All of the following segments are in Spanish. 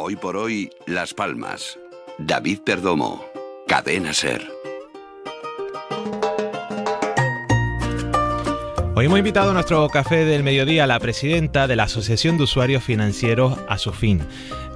Hoy por hoy, Las Palmas. David Perdomo. Cadena Ser. Hoy hemos invitado a nuestro café del mediodía a la presidenta de la Asociación de Usuarios Financieros Fin,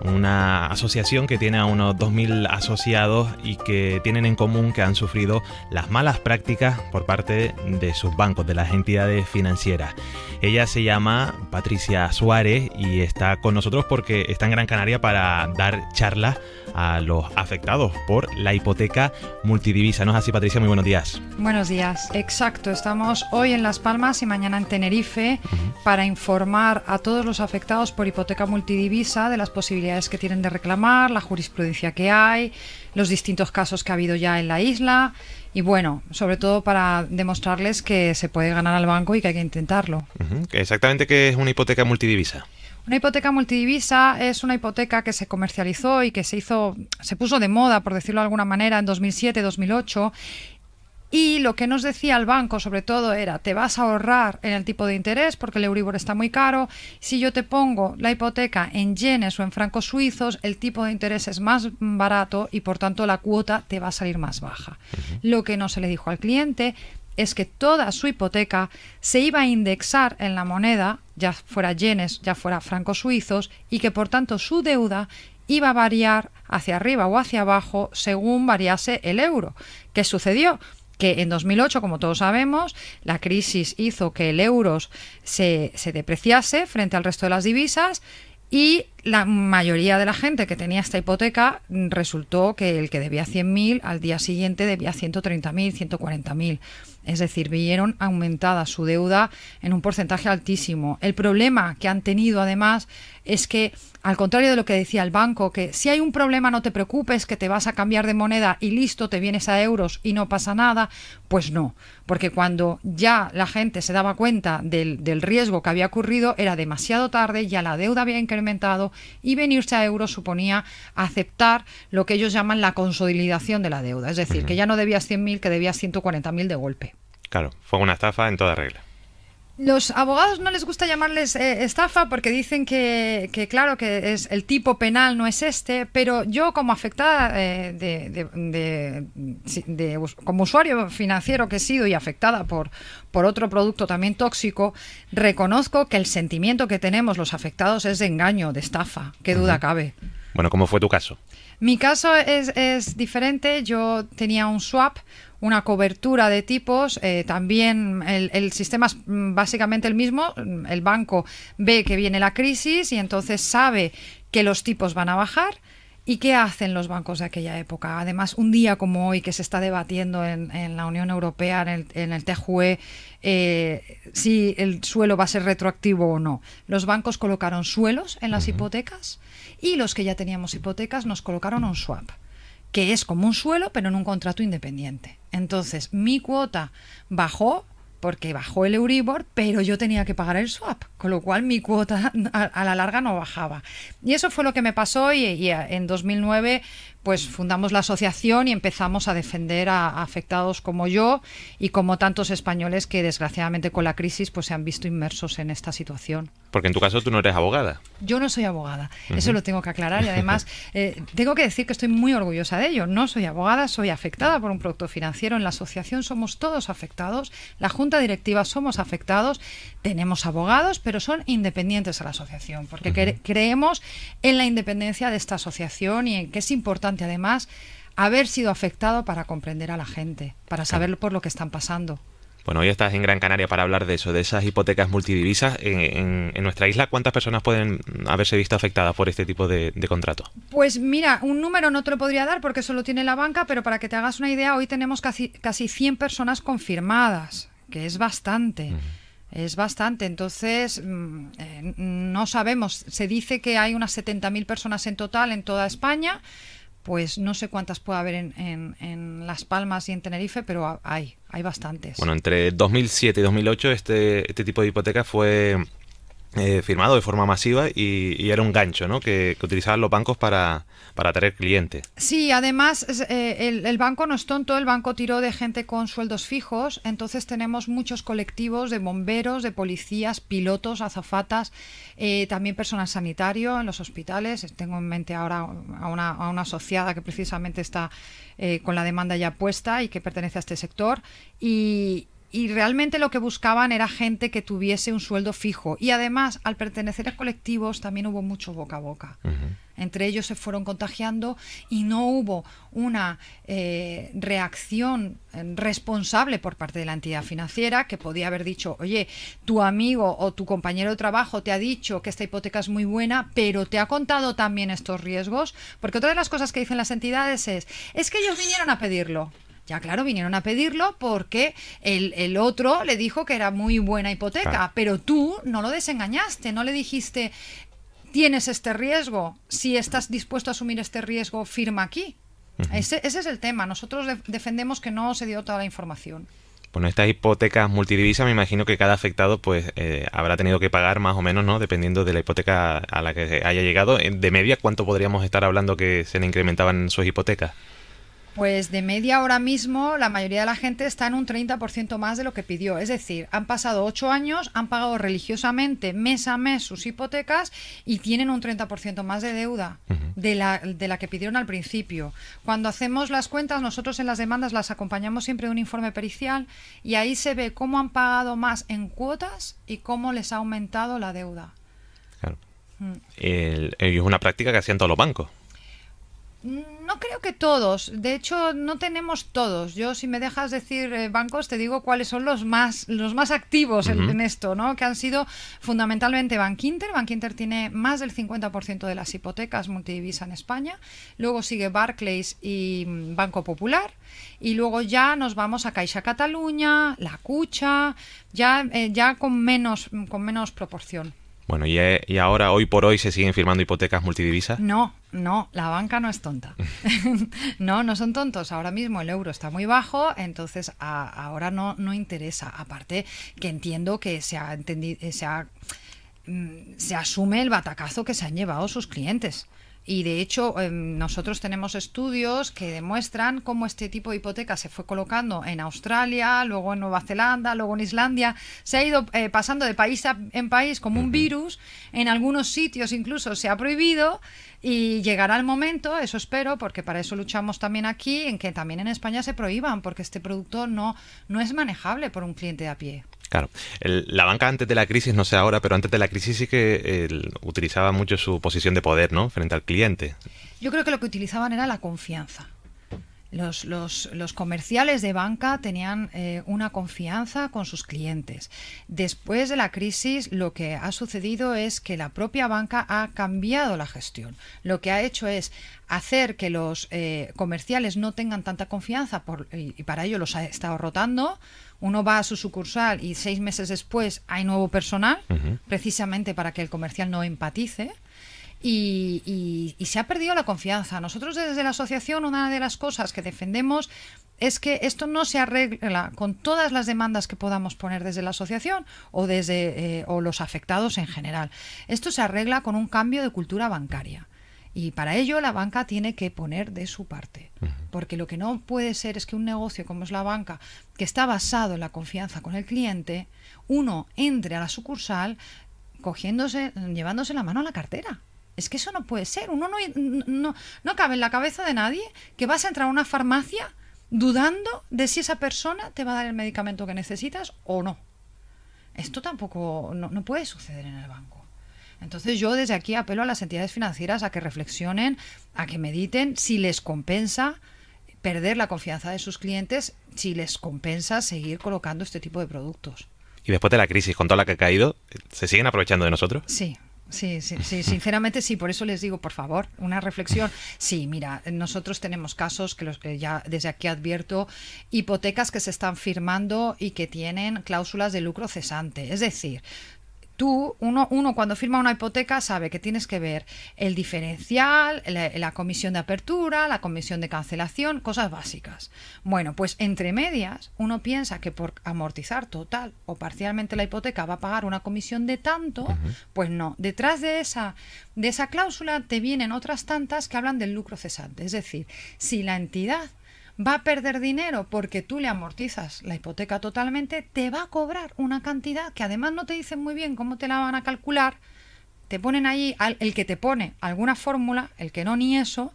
una asociación que tiene a unos 2.000 asociados y que tienen en común que han sufrido las malas prácticas por parte de sus bancos, de las entidades financieras. Ella se llama Patricia Suárez y está con nosotros porque está en Gran Canaria para dar charlas a los afectados por la hipoteca multidivisa. ¿No es así, Patricia? Muy buenos días. Buenos días. Exacto, estamos hoy en Las Palmas y mañana en Tenerife para informar a todos los afectados por hipoteca multidivisa de las posibilidades que tienen de reclamar, la jurisprudencia que hay, los distintos casos que ha habido ya en la isla y bueno, sobre todo para demostrarles que se puede ganar al banco y que hay que intentarlo. Exactamente, ¿qué es una hipoteca multidivisa? Una hipoteca multidivisa es una hipoteca que se comercializó y que se hizo, se puso de moda, por decirlo de alguna manera, en 2007-2008 y lo que nos decía el banco sobre todo era, te vas a ahorrar en el tipo de interés porque el Euribor está muy caro. Si yo te pongo la hipoteca en yenes o en francos suizos, el tipo de interés es más barato y por tanto la cuota te va a salir más baja. Lo que no se le dijo al cliente es que toda su hipoteca se iba a indexar en la moneda, ya fuera yenes, ya fuera francos suizos, y que por tanto su deuda iba a variar hacia arriba o hacia abajo según variase el euro. ¿Qué sucedió? que en 2008, como todos sabemos, la crisis hizo que el euro se, depreciase frente al resto de las divisas y la mayoría de la gente que tenía esta hipoteca resultó que el que debía 100.000 al día siguiente debía 130.000, 140.000. Es decir, vieron aumentada su deuda en un porcentaje altísimo. El problema que han tenido además es que, al contrario de lo que decía el banco, que si hay un problema no te preocupes, que te vas a cambiar de moneda y listo, te vienes a euros y no pasa nada, pues no, porque cuando ya la gente se daba cuenta del, del riesgo que había ocurrido era demasiado tarde, ya la deuda había incrementado y venirse a euros suponía aceptar lo que ellos llaman la consolidación de la deuda, es decir, que ya no debías 100.000, que debías 140.000 de golpe. Claro, fue una estafa en toda regla los abogados no les gusta llamarles eh, estafa porque dicen que, claro, que es el tipo penal no es este, pero yo como afectada eh, de, como usuario financiero que he sido y afectada por, por otro producto también tóxico, reconozco que el sentimiento que tenemos los afectados es de engaño, de estafa, qué duda cabe. Bueno, ¿cómo fue tu caso? Mi caso es, es diferente, yo tenía un swap una cobertura de tipos. Eh, también el, sistema es mm, básicamente el mismo. Mm, el banco ve que viene la crisis y entonces sabe que los tipos van a bajar. ¿Y qué hacen los bancos de aquella época? Además, un día como hoy que se está debatiendo en, la Unión Europea, en el, en TJUE, eh, si el suelo va a ser retroactivo o no. Los bancos colocaron suelos en las hipotecas y los que ya teníamos hipotecas nos colocaron un swap que es como un suelo, pero en un contrato independiente. Entonces, mi cuota bajó porque bajó el Euribor, pero yo tenía que pagar el swap, con lo cual mi cuota a, la larga no bajaba. Y eso fue lo que me pasó y eh, en 2009 pues fundamos la asociación y empezamos a defender a, afectados como yo y como tantos españoles que desgraciadamente con la crisis pues se han visto inmersos en esta situación. Porque en tu caso tú no eres abogada. Yo no soy abogada, eso lo tengo que aclarar y además eh, tengo que decir que estoy muy orgullosa de ello. No soy abogada, soy afectada por un producto financiero. En la asociación somos todos afectados, la junta directiva somos afectados, tenemos abogados, pero son independientes a la asociación porque creemos en la independencia de esta asociación y en que es importante además haber sido afectado para comprender a la gente, para saber por lo que están pasando. Bueno, hoy estás en Gran Canaria para hablar de eso, de esas hipotecas multidivisas. En, nuestra isla, ¿cuántas personas pueden haberse visto afectadas por este tipo de, contrato? Pues mira, un número no te lo podría dar porque solo tiene la banca, pero para que te hagas una idea, hoy tenemos casi, 100 personas confirmadas, que es bastante. Es bastante, entonces mm, eh, no sabemos. Se dice que hay unas 70.000 personas en total en toda España, pues no sé cuántas puede haber en, en, Las Palmas y en Tenerife, pero hay, hay bastantes. Bueno, entre 2007 y 2008 este, este tipo de hipoteca fue eh, firmado de forma masiva y, era un gancho ¿no? que, utilizaban los bancos para, para atraer clientes. Sí, además eh, el, banco no es tonto, el banco tiró de gente con sueldos fijos, entonces tenemos muchos colectivos de bomberos, de policías, pilotos, azafatas, eh, también personal sanitario en los hospitales. Tengo en mente ahora a una, a una asociada que precisamente está con la demanda ya puesta y que pertenece a este sector. Y, y realmente lo que buscaban era gente que tuviese un sueldo fijo. Y además, al pertenecer a colectivos, también hubo mucho boca a boca. Entre ellos se fueron contagiando y no hubo una eh, reacción eh, responsable por parte de la entidad financiera que podía haber dicho, oye, tu amigo o tu compañero de trabajo te ha dicho que esta hipoteca es muy buena, pero te ha contado también estos riesgos. Porque otra de las cosas que dicen las entidades es, es que ellos vinieron a pedirlo. Ya claro, vinieron a pedirlo porque el, otro le dijo que era muy buena hipoteca, pero tú no lo desengañaste, no le dijiste, tienes este riesgo, si estás dispuesto a asumir este riesgo, firma aquí. ese, es el tema, nosotros defendemos que no se dio toda la información. Bueno, estas hipotecas multidivisas me imagino que cada afectado pues eh, habrá tenido que pagar más o menos, ¿no? Dependiendo de la hipoteca a la que haya llegado. Eh, de media, ¿cuánto podríamos estar hablando que se le incrementaban sus hipotecas? Pues de media hora mismo la mayoría de la gente está en un 30% más de lo que pidió. Es decir, han pasado ocho años, han pagado religiosamente mes a mes sus hipotecas y tienen un 30% más de deuda de, la, de la que pidieron al principio. Cuando hacemos las cuentas, nosotros en las demandas las acompañamos siempre de un informe pericial y ahí se ve cómo han pagado más en cuotas y cómo les ha aumentado la deuda. Claro. Mm. es una práctica que hacían todos los bancos. Mm, no creo que todos. De hecho, no tenemos todos. Yo, si me dejas decir eh, bancos, te digo cuáles son los más, los más activos en, esto, ¿no? Que han sido fundamentalmente Bankinter. Bankinter tiene más del 50% de las hipotecas multidivisa en España. Luego sigue Barclays y mm, Banco Popular. Y luego ya nos vamos a Caixa Cataluña, La Cucha, ya, eh, ya con menos, con menos proporción. Bueno, eh, ¿y, ahora, hoy por hoy, se siguen firmando hipotecas multidivisas? No, no, la banca no es tonta. no, no son tontos. Ahora mismo el euro está muy bajo, entonces ahora no, no interesa. Aparte que entiendo que se ha entendido, eh, se ha Mm, se asume el batacazo que se han llevado sus clientes. Y de hecho, em, nosotros tenemos estudios que demuestran cómo este tipo de hipoteca se fue colocando en Australia, luego en Nueva Zelanda, luego en Islandia. Se ha ido eh, pasando de país en país como un virus. En algunos sitios incluso se ha prohibido. Y llegará el momento, eso espero, porque para eso luchamos también aquí, en que también en España se prohíban, porque este producto no, no es manejable por un cliente de a pie. Claro, la banca antes de la crisis, no sé ahora, pero antes de la crisis sí que utilizaba mucho su posición de poder, ¿no? Frente al cliente. Yo creo que lo que utilizaban era la confianza. Los, los, comerciales de banca tenían eh, una confianza con sus clientes. Después de la crisis, lo que ha sucedido es que la propia banca ha cambiado la gestión. Lo que ha hecho es hacer que los eh, comerciales no tengan tanta confianza y, para ello los ha estado rotando uno va a su sucursal y seis meses después hay nuevo personal, precisamente para que el comercial no empatice y, se ha perdido la confianza. Nosotros desde la asociación una de las cosas que defendemos es que esto no se arregla con todas las demandas que podamos poner desde la asociación o desde eh, o los afectados en general. Esto se arregla con un cambio de cultura bancaria. Y para ello la banca tiene que poner de su parte. Porque lo que no puede ser es que un negocio como es la banca, que está basado en la confianza con el cliente, uno entre a la sucursal cogiéndose, llevándose la mano a la cartera. Es que eso no puede ser. Uno no, no, no cabe en la cabeza de nadie que vas a entrar a una farmacia dudando de si esa persona te va a dar el medicamento que necesitas o no. Esto tampoco no, puede suceder en el banco. Entonces yo desde aquí apelo a las entidades financieras a que reflexionen, a que mediten si les compensa perder la confianza de sus clientes, si les compensa seguir colocando este tipo de productos. Y después de la crisis, con toda la que ha caído, ¿se siguen aprovechando de nosotros? Sí, sí, sí, sí, sinceramente sí, por eso les digo, por favor, una reflexión. Sí, mira, nosotros tenemos casos que los que eh, ya desde aquí advierto, hipotecas que se están firmando y que tienen cláusulas de lucro cesante. Es decir, tú, uno, cuando firma una hipoteca sabe que tienes que ver el diferencial, la, comisión de apertura, la comisión de cancelación, cosas básicas. Bueno, pues entre medias, uno piensa que por amortizar total o parcialmente la hipoteca va a pagar una comisión de tanto, pues no. Detrás de esa, de esa cláusula te vienen otras tantas que hablan del lucro cesante. Es decir, si la entidad va a perder dinero porque tú le amortizas la hipoteca totalmente, te va a cobrar una cantidad que además no te dicen muy bien cómo te la van a calcular, te ponen ahí el que te pone alguna fórmula, el que no ni eso,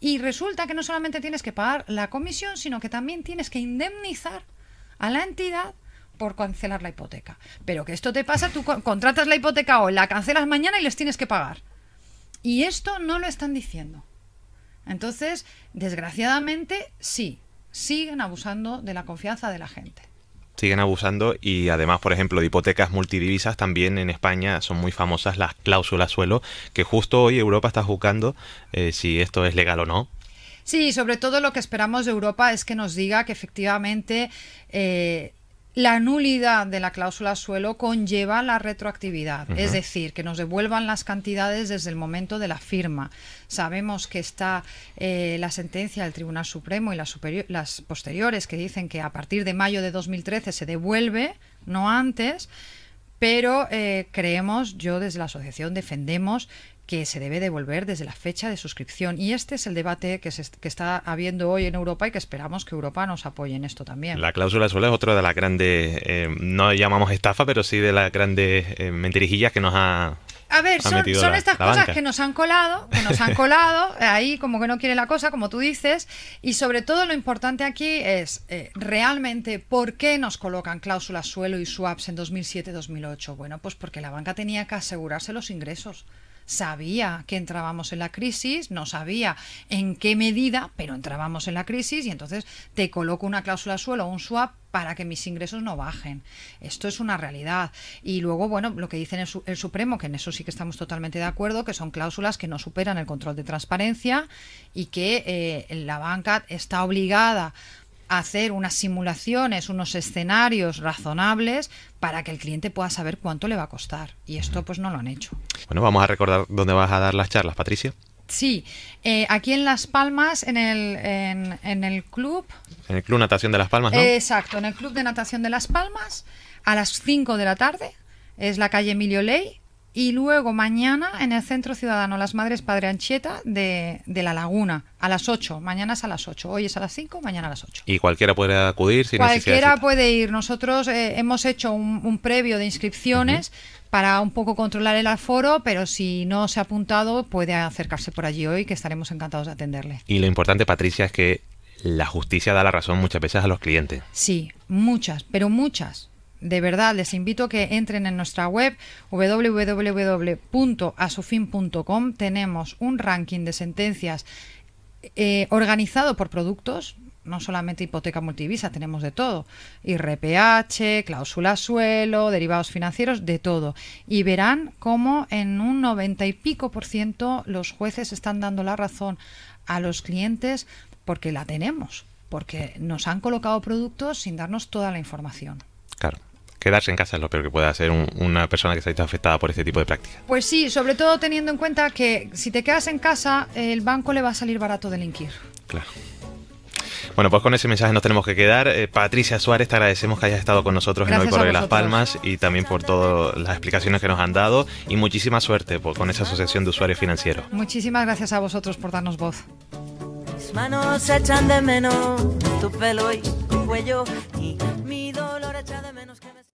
y resulta que no solamente tienes que pagar la comisión, sino que también tienes que indemnizar a la entidad por cancelar la hipoteca. Pero que esto te pasa, tú contratas la hipoteca hoy, la cancelas mañana y les tienes que pagar. Y esto no lo están diciendo. Entonces, desgraciadamente, sí, siguen abusando de la confianza de la gente siguen abusando y además, por ejemplo, de hipotecas multidivisas también en España son muy famosas las cláusulas suelo, que justo hoy Europa está juzgando eh, si esto es legal o no. Sí, sobre todo lo que esperamos de Europa es que nos diga que efectivamente eh, la nulidad de la cláusula suelo conlleva la retroactividad, es decir, que nos devuelvan las cantidades desde el momento de la firma. Sabemos que está eh, la sentencia del Tribunal Supremo y las, posteriores que dicen que a partir de mayo de 2013 se devuelve, no antes, pero eh, creemos, yo desde la asociación defendemos que se debe devolver desde la fecha de suscripción. Y este es el debate que, se, está habiendo hoy en Europa y que esperamos que Europa nos apoye en esto también. La cláusula suelo es otra de las grandes, eh, no llamamos estafa, pero sí de las grandes eh, mentirijillas que nos ha a ver, son, estas cosas que nos han colado, que nos han colado, ahí como que no quiere la cosa, como tú dices, y sobre todo lo importante aquí es eh, realmente por qué nos colocan cláusulas suelo y swaps en 2007-2008. Bueno, pues porque la banca tenía que asegurarse los ingresos sabía que entrábamos en la crisis, no sabía en qué medida, pero entrábamos en la crisis y entonces te coloco una cláusula suelo o un swap para que mis ingresos no bajen. Esto es una realidad. Y luego, bueno, lo que dicen el, el, Supremo, que en eso sí que estamos totalmente de acuerdo, que son cláusulas que no superan el control de transparencia y que eh, la banca está obligada hacer unas simulaciones, unos escenarios razonables para que el cliente pueda saber cuánto le va a costar. Y esto pues no lo han hecho. Bueno, vamos a recordar dónde vas a dar las charlas, Patricia. Sí, eh, aquí en Las Palmas, en el, el club. En el Club Natación de Las Palmas, ¿no? exacto, en el Club de Natación de Las Palmas, a las 5 de la tarde. Es la calle Emilio Ley, y luego mañana en el Centro Ciudadano Las Madres Padre Anchieta de, La Laguna, a las 8. Mañana es a las 8. Hoy es a las 5, mañana a las 8. ¿Y cualquiera puede acudir? cualquiera puede ir. Nosotros eh, hemos hecho un, previo de inscripciones. para un poco controlar el aforo, pero si no se ha apuntado puede acercarse por allí hoy, que estaremos encantados de atenderle. Y lo importante, Patricia, es que la justicia da la razón muchas veces a los clientes. Sí, muchas, pero muchas de verdad les invito a que entren en nuestra web www.asufin.com. Tenemos un ranking de sentencias eh, organizado por productos, no solamente hipoteca multivisa, tenemos de todo. IRPH, cláusula suelo, derivados financieros, de todo. Y verán cómo en un 90 y pico por ciento los jueces están dando la razón a los clientes porque la tenemos, porque nos han colocado productos sin darnos toda la información. Claro quedarse en casa es lo peor que puede hacer una persona que se ha afectada por este tipo de prácticas. Pues sí, sobre todo teniendo en cuenta que si te quedas en casa, el banco le va a salir barato delinquir. Claro. Bueno, pues con ese mensaje nos tenemos que quedar. Eh, Patricia Suárez, te agradecemos que hayas estado con nosotros en Hoy por Hoy Las Palmas y también por todas las explicaciones que nos han dado y muchísima suerte con esa asociación de usuarios financieros. Muchísimas gracias a vosotros por darnos voz. Mis manos echan de menos tu pelo y cuello y mi dolor echa de menos.